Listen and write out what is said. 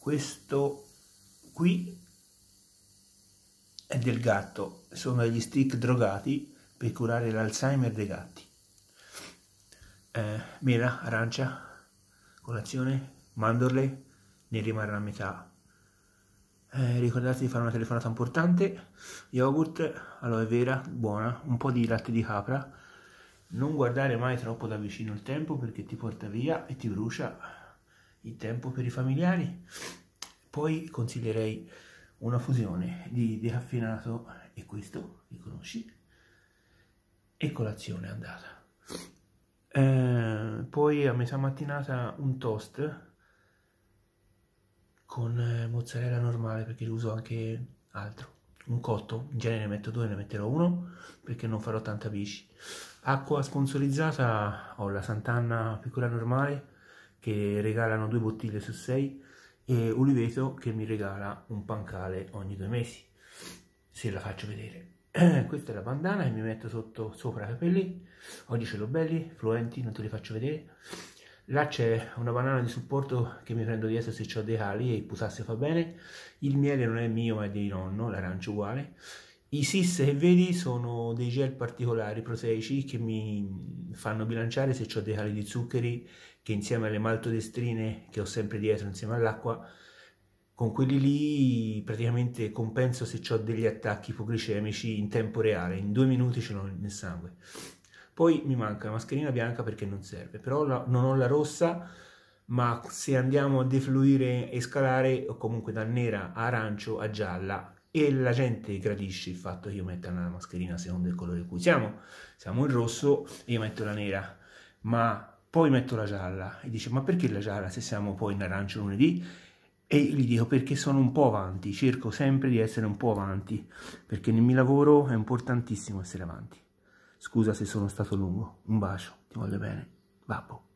questo qui è del gatto, sono degli stick drogati per curare l'Alzheimer dei gatti. Eh, mela, arancia, colazione, mandorle, ne rimarrà a metà. Eh, ricordate di fare una telefonata importante, yogurt, aloe vera, buona, un po' di latte di capra, non guardare mai troppo da vicino il tempo perché ti porta via e ti brucia il tempo per i familiari. Poi consiglierei una fusione di decaffeinato e questo, li conosci, e colazione andata. Eh, poi a metà mattinata un toast con eh, mozzarella normale perché uso anche altro, un cotto, in genere ne metto due, ne metterò uno perché non farò tanta bici. Acqua sponsorizzata, ho la Sant'Anna piccola normale che regalano due bottiglie su sei e Uliveto che mi regala un pancale ogni due mesi se la faccio vedere questa è la bandana che mi metto sotto sopra i capelli oggi ce l'ho belli, fluenti, non te li faccio vedere là c'è una banana di supporto che mi prendo dietro se ho dei cali e il pusasse fa bene il miele non è mio ma è di nonno, l'arancio uguale i SIS che vedi sono dei gel particolari proteici che mi, fanno bilanciare se ho dei cali di zuccheri che insieme alle maltodestrine che ho sempre dietro insieme all'acqua con quelli lì praticamente compenso se ho degli attacchi ipoglicemici in tempo reale, in due minuti ce l'ho nel sangue. Poi mi manca la mascherina bianca perché non serve, però la, non ho la rossa, ma se andiamo a defluire e scalare, o comunque da nera a arancio a gialla, e la gente gradisce il fatto che io metta una mascherina secondo il colore in cui siamo. Siamo in rosso e io metto la nera, ma poi metto la gialla e dice ma perché la gialla se siamo poi in arancio lunedì? E gli dico perché sono un po' avanti, cerco sempre di essere un po' avanti, perché nel mio lavoro è importantissimo essere avanti. Scusa se sono stato lungo, un bacio, ti voglio bene, babbo.